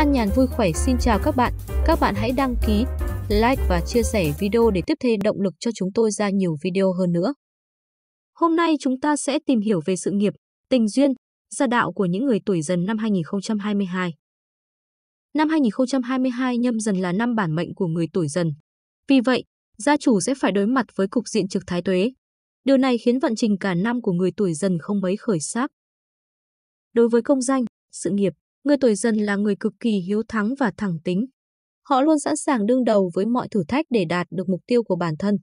An Nhàn vui khỏe xin chào các bạn. Các bạn hãy đăng ký, like và chia sẻ video để tiếp thêm động lực cho chúng tôi ra nhiều video hơn nữa. Hôm nay chúng ta sẽ tìm hiểu về sự nghiệp, tình duyên, gia đạo của những người tuổi dần năm 2022. Năm 2022 nhâm dần là năm bản mệnh của người tuổi dần. Vì vậy, gia chủ sẽ phải đối mặt với cục diện trực thái tuế. Điều này khiến vận trình cả năm của người tuổi dần không mấy khởi sắc. Đối với công danh, sự nghiệp, Người tuổi dần là người cực kỳ hiếu thắng và thẳng tính. Họ luôn sẵn sàng đương đầu với mọi thử thách để đạt được mục tiêu của bản thân.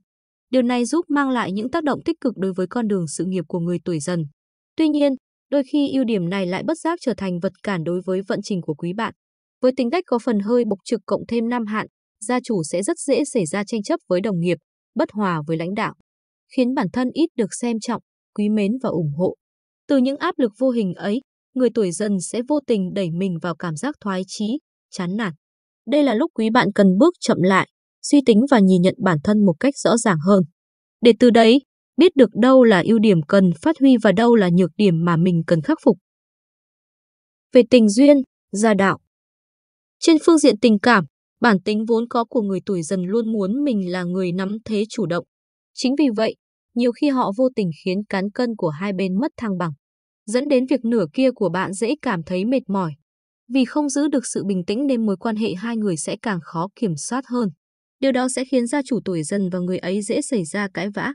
Điều này giúp mang lại những tác động tích cực đối với con đường sự nghiệp của người tuổi dần. Tuy nhiên, đôi khi ưu điểm này lại bất giác trở thành vật cản đối với vận trình của quý bạn. Với tính cách có phần hơi bộc trực cộng thêm nam hạn, gia chủ sẽ rất dễ xảy ra tranh chấp với đồng nghiệp, bất hòa với lãnh đạo, khiến bản thân ít được xem trọng, quý mến và ủng hộ. Từ những áp lực vô hình ấy, người tuổi dần sẽ vô tình đẩy mình vào cảm giác thoái chí, chán nản. Đây là lúc quý bạn cần bước chậm lại, suy tính và nhìn nhận bản thân một cách rõ ràng hơn. Để từ đấy, biết được đâu là ưu điểm cần phát huy và đâu là nhược điểm mà mình cần khắc phục. Về tình duyên, gia đạo Trên phương diện tình cảm, bản tính vốn có của người tuổi dần luôn muốn mình là người nắm thế chủ động. Chính vì vậy, nhiều khi họ vô tình khiến cán cân của hai bên mất thăng bằng dẫn đến việc nửa kia của bạn dễ cảm thấy mệt mỏi. Vì không giữ được sự bình tĩnh nên mối quan hệ hai người sẽ càng khó kiểm soát hơn. Điều đó sẽ khiến gia chủ tuổi dần và người ấy dễ xảy ra cãi vã.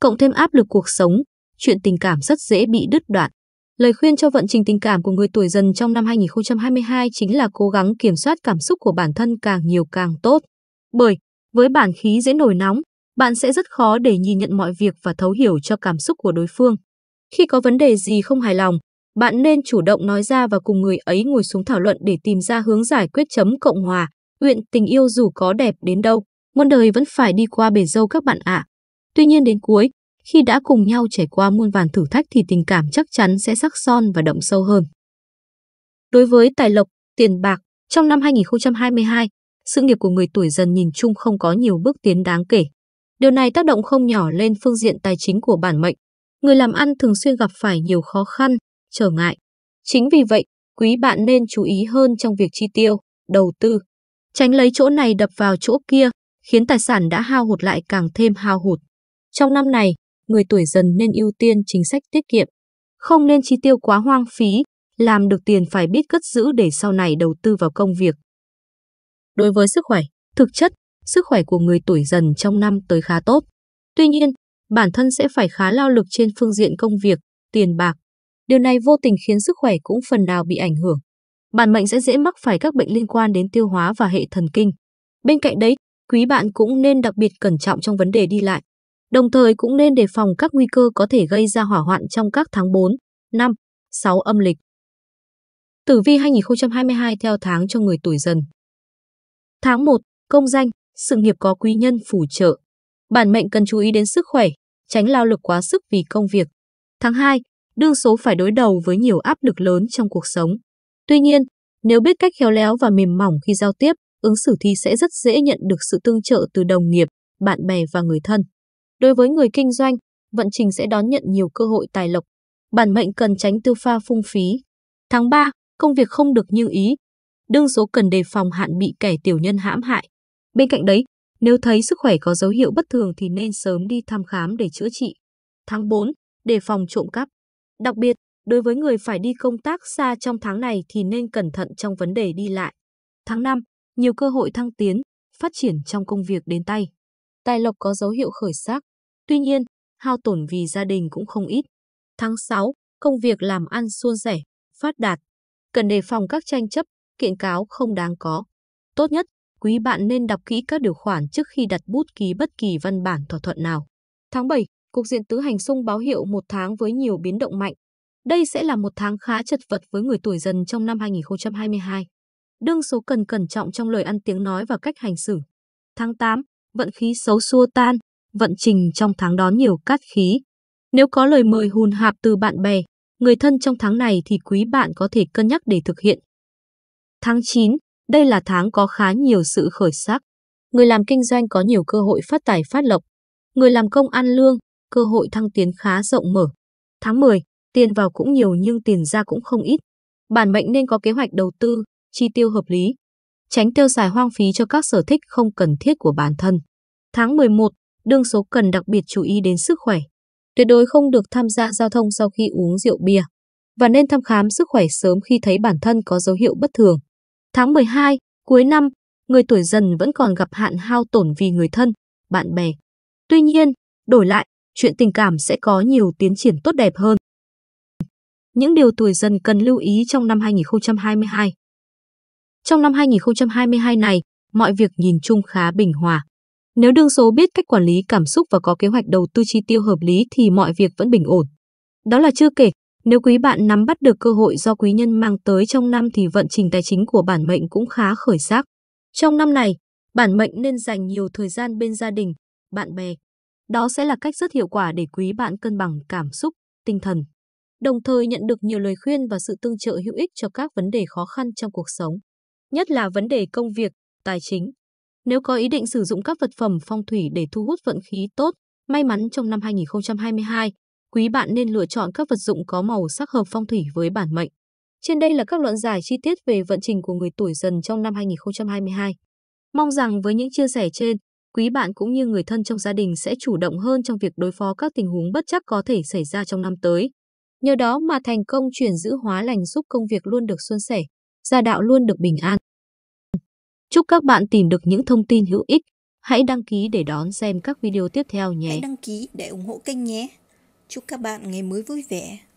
Cộng thêm áp lực cuộc sống, chuyện tình cảm rất dễ bị đứt đoạn. Lời khuyên cho vận trình tình cảm của người tuổi dần trong năm 2022 chính là cố gắng kiểm soát cảm xúc của bản thân càng nhiều càng tốt. Bởi, với bản khí dễ nổi nóng, bạn sẽ rất khó để nhìn nhận mọi việc và thấu hiểu cho cảm xúc của đối phương. Khi có vấn đề gì không hài lòng, bạn nên chủ động nói ra và cùng người ấy ngồi xuống thảo luận để tìm ra hướng giải quyết chấm cộng hòa. Nguyện tình yêu dù có đẹp đến đâu, muôn đời vẫn phải đi qua bể dâu các bạn ạ. Tuy nhiên đến cuối, khi đã cùng nhau trải qua muôn vàn thử thách thì tình cảm chắc chắn sẽ sắc son và đậm sâu hơn. Đối với tài lộc, tiền bạc, trong năm 2022, sự nghiệp của người tuổi dần nhìn chung không có nhiều bước tiến đáng kể. Điều này tác động không nhỏ lên phương diện tài chính của bản mệnh, người làm ăn thường xuyên gặp phải nhiều khó khăn, trở ngại. Chính vì vậy, quý bạn nên chú ý hơn trong việc chi tiêu, đầu tư. Tránh lấy chỗ này đập vào chỗ kia, khiến tài sản đã hao hụt lại càng thêm hao hụt. Trong năm này, người tuổi dần nên ưu tiên chính sách tiết kiệm. Không nên chi tiêu quá hoang phí, làm được tiền phải biết cất giữ để sau này đầu tư vào công việc. Đối với sức khỏe, thực chất, sức khỏe của người tuổi dần trong năm tới khá tốt. Tuy nhiên, bản thân sẽ phải khá lao lực trên phương diện công việc, tiền bạc. Điều này vô tình khiến sức khỏe cũng phần nào bị ảnh hưởng. Bản mệnh sẽ dễ mắc phải các bệnh liên quan đến tiêu hóa và hệ thần kinh. Bên cạnh đấy, quý bạn cũng nên đặc biệt cẩn trọng trong vấn đề đi lại. Đồng thời cũng nên đề phòng các nguy cơ có thể gây ra hỏa hoạn trong các tháng 4, 5, 6 âm lịch. Tử vi 2022 theo tháng cho người tuổi dần. Tháng 1, công danh, sự nghiệp có quý nhân phù trợ. Bản mệnh cần chú ý đến sức khỏe, tránh lao lực quá sức vì công việc. Tháng 2, đương số phải đối đầu với nhiều áp lực lớn trong cuộc sống. Tuy nhiên, nếu biết cách khéo léo và mềm mỏng khi giao tiếp, ứng xử thì sẽ rất dễ nhận được sự tương trợ từ đồng nghiệp, bạn bè và người thân. Đối với người kinh doanh, vận trình sẽ đón nhận nhiều cơ hội tài lộc. Bản mệnh cần tránh tiêu pha phung phí. Tháng 3, công việc không được như ý. Đương số cần đề phòng hạn bị kẻ tiểu nhân hãm hại. Bên cạnh đấy, nếu thấy sức khỏe có dấu hiệu bất thường thì nên sớm đi thăm khám để chữa trị. Tháng 4, đề phòng trộm cắp. Đặc biệt, đối với người phải đi công tác xa trong tháng này thì nên cẩn thận trong vấn đề đi lại. Tháng 5, nhiều cơ hội thăng tiến, phát triển trong công việc đến tay. Tài lộc có dấu hiệu khởi sắc, tuy nhiên, hao tổn vì gia đình cũng không ít. Tháng 6, công việc làm ăn suôn sẻ, phát đạt. Cần đề phòng các tranh chấp, kiện cáo không đáng có. Tốt nhất, quý bạn nên đọc kỹ các điều khoản trước khi đặt bút ký bất kỳ văn bản thỏa thuận nào. Tháng 7, Cục Diện Tứ Hành Xung báo hiệu một tháng với nhiều biến động mạnh. Đây sẽ là một tháng khá chật vật với người tuổi dần trong năm 2022. Đương số cần cẩn trọng trong lời ăn tiếng nói và cách hành xử. Tháng 8, vận khí xấu xua tan, vận trình trong tháng đó nhiều cát khí. Nếu có lời mời hùn hạp từ bạn bè, người thân trong tháng này thì quý bạn có thể cân nhắc để thực hiện. Tháng 9, đây là tháng có khá nhiều sự khởi sắc. Người làm kinh doanh có nhiều cơ hội phát tài phát lộc. Người làm công ăn lương, cơ hội thăng tiến khá rộng mở. Tháng 10, tiền vào cũng nhiều nhưng tiền ra cũng không ít. Bản mệnh nên có kế hoạch đầu tư, chi tiêu hợp lý. Tránh tiêu xài hoang phí cho các sở thích không cần thiết của bản thân. Tháng 11, đương số cần đặc biệt chú ý đến sức khỏe. Tuyệt đối không được tham gia giao thông sau khi uống rượu bia và nên thăm khám sức khỏe sớm khi thấy bản thân có dấu hiệu bất thường. Tháng 12, cuối năm, người tuổi dần vẫn còn gặp hạn hao tổn vì người thân, bạn bè. Tuy nhiên, đổi lại, chuyện tình cảm sẽ có nhiều tiến triển tốt đẹp hơn. Những điều tuổi dần cần lưu ý trong năm 2022 Trong năm 2022 này, mọi việc nhìn chung khá bình hòa. Nếu đương số biết cách quản lý cảm xúc và có kế hoạch đầu tư chi tiêu hợp lý thì mọi việc vẫn bình ổn. Đó là chưa kể, nếu quý bạn nắm bắt được cơ hội do quý nhân mang tới trong năm thì vận trình tài chính của bản mệnh cũng khá khởi sắc. Trong năm này, bản mệnh nên dành nhiều thời gian bên gia đình, bạn bè. Đó sẽ là cách rất hiệu quả để quý bạn cân bằng cảm xúc, tinh thần. Đồng thời nhận được nhiều lời khuyên và sự tương trợ hữu ích cho các vấn đề khó khăn trong cuộc sống, nhất là vấn đề công việc, tài chính. Nếu có ý định sử dụng các vật phẩm phong thủy để thu hút vận khí tốt, may mắn trong năm 2022, quý bạn nên lựa chọn các vật dụng có màu sắc hợp phong thủy với bản mệnh. Trên đây là các luận giải chi tiết về vận trình của người tuổi dần trong năm 2022. Mong rằng với những chia sẻ trên, quý bạn cũng như người thân trong gia đình sẽ chủ động hơn trong việc đối phó các tình huống bất chắc có thể xảy ra trong năm tới. Nhờ đó mà thành công chuyển giữ hóa lành giúp công việc luôn được suôn sẻ, gia đạo luôn được bình an. Chúc các bạn tìm được những thông tin hữu ích. Hãy đăng ký để đón xem các video tiếp theo nhé. Hãy đăng ký để ủng hộ kênh nhé. Chúc các bạn ngày mới vui vẻ.